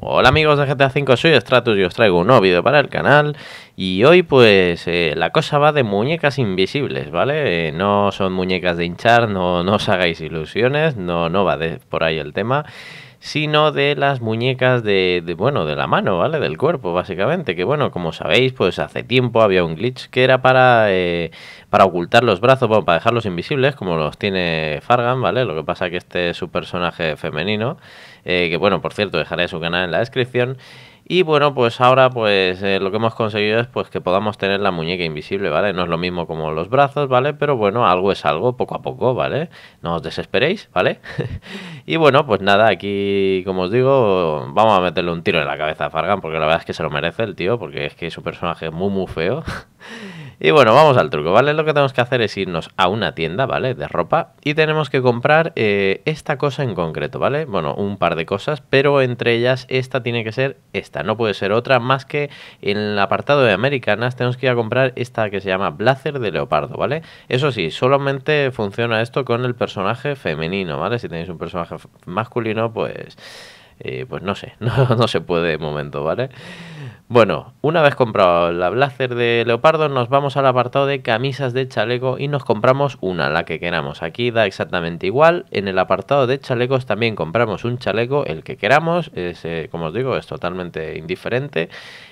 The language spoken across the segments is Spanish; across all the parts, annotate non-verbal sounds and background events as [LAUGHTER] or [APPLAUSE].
Hola amigos de GTA V, soy Stratus y os traigo un nuevo vídeo para el canal y hoy pues eh, la cosa va de muñecas invisibles, ¿vale? Eh, no son muñecas de hinchar, no, no os hagáis ilusiones, no, no va de, por ahí el tema sino de las muñecas de, bueno, de la mano, ¿vale? Del cuerpo, básicamente. Que bueno, como sabéis, pues hace tiempo había un glitch que era para, eh, para ocultar los brazos, bueno, para dejarlos invisibles, como los tiene Fargan, ¿vale? Lo que pasa que este es su personaje femenino, eh, que bueno, por cierto, dejaré su canal en la descripción. Y bueno, pues ahora pues eh, lo que hemos conseguido es pues que podamos tener la muñeca invisible, ¿vale? No es lo mismo como los brazos, ¿vale? Pero bueno, algo es algo, poco a poco, ¿vale? No os desesperéis, ¿vale? [LAUGHS] y bueno, pues nada, aquí como os digo, vamos a meterle un tiro en la cabeza a Fargan porque la verdad es que se lo merece el tío, porque es que su personaje es muy muy feo. [LAUGHS] Y bueno, vamos al truco, ¿vale? Lo que tenemos que hacer es irnos a una tienda, ¿vale? De ropa y tenemos que comprar eh, esta cosa en concreto, ¿vale? Bueno, un par de cosas, pero entre ellas esta tiene que ser esta, no puede ser otra más que en el apartado de americanas tenemos que ir a comprar esta que se llama Blazer de Leopardo, ¿vale? Eso sí, solamente funciona esto con el personaje femenino, ¿vale? Si tenéis un personaje masculino, pues... Eh, pues no sé, [LAUGHS] no, no se puede de momento, ¿vale? Bueno, una vez comprado la blazer de leopardo, nos vamos al apartado de camisas de chaleco y nos compramos una, la que queramos. Aquí da exactamente igual. En el apartado de chalecos también compramos un chaleco, el que queramos. Es, eh, como os digo, es totalmente indiferente.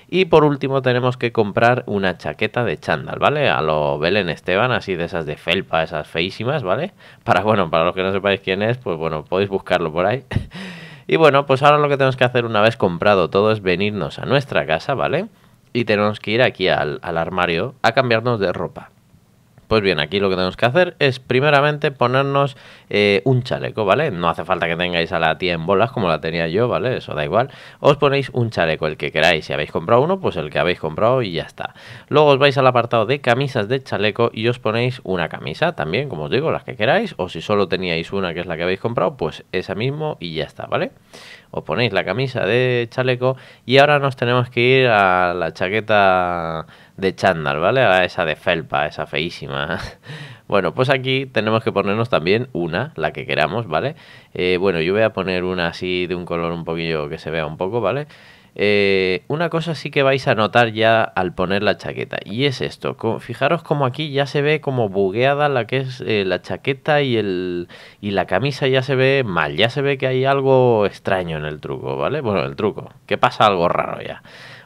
Y por último tenemos que comprar una chaqueta de chándal, ¿vale? A lo Belén Esteban, así de esas de felpa, esas feísimas, ¿vale? Para, bueno, para los que no sepáis quién es, pues bueno, podéis buscarlo por ahí. [LAUGHS] Y bueno, pues ahora lo que tenemos que hacer una vez comprado todo es venirnos a nuestra casa, ¿vale? Y tenemos que ir aquí al, armario a cambiarnos de ropa. Pues bien, aquí lo que tenemos que hacer es primeramente ponernos eh, un chaleco, ¿vale? No hace falta que tengáis a la tía en bolas como la tenía yo, ¿vale? Eso da igual. Os ponéis un chaleco, el que queráis. Si habéis comprado uno, pues el que habéis comprado y ya está. Luego os vais al apartado de camisas de chaleco y os ponéis una camisa también, como os digo, las que queráis. O si solo teníais una que es la que habéis comprado, pues esa mismo y ya está, ¿vale? Os ponéis la camisa de chaleco y ahora nos tenemos que ir a la chaqueta de chándal, ¿vale? A esa de felpa, esa feísima. [LAUGHS] Bueno, pues aquí tenemos que ponernos también una, la que queramos, ¿vale? Eh, bueno, yo voy a poner una así de un color un poquillo que se vea un poco, ¿vale? Eh, una cosa sí que vais a notar ya al poner la chaqueta y es esto, fijaros como aquí ya se ve como bugueada la que es eh, la chaqueta y, el, y la camisa ya se ve mal, ya se ve que hay algo extraño en el truco, ¿vale? Bueno, el truco, que pasa algo raro ya.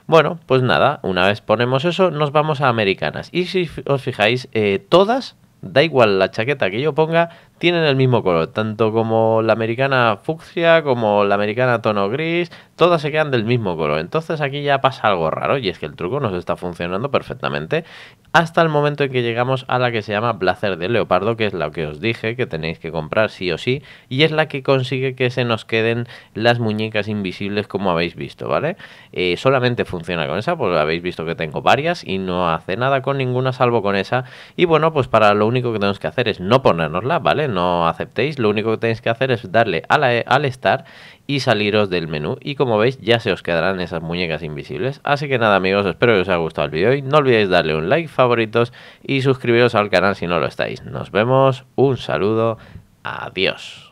Bueno, pues nada, una vez ponemos eso, nos vamos a americanas. Y si os fijáis, eh, todas, da igual la chaqueta que yo ponga, tienen el mismo color, tanto como la americana fucsia como la americana tono gris, todas se quedan del mismo color. Entonces aquí ya pasa algo raro y es que el truco nos está funcionando perfectamente hasta el momento en que llegamos a la que se llama Placer de Leopardo, que es la que os dije que tenéis que comprar sí o sí y es la que consigue que se nos queden las muñecas invisibles como habéis visto, ¿vale? Eh, solamente funciona con esa, pues habéis visto que tengo varias y no hace nada con ninguna salvo con esa y bueno, pues para lo único que tenemos que hacer es no ponernosla, ¿vale? No aceptéis, lo único que tenéis que hacer es darle a al estar y saliros del menú. Y como veis, ya se os quedarán esas muñecas invisibles. Así que nada, amigos, espero que os haya gustado el vídeo y no olvidéis darle un like, favoritos y suscribiros al canal si no lo estáis. Nos vemos, un saludo, adiós.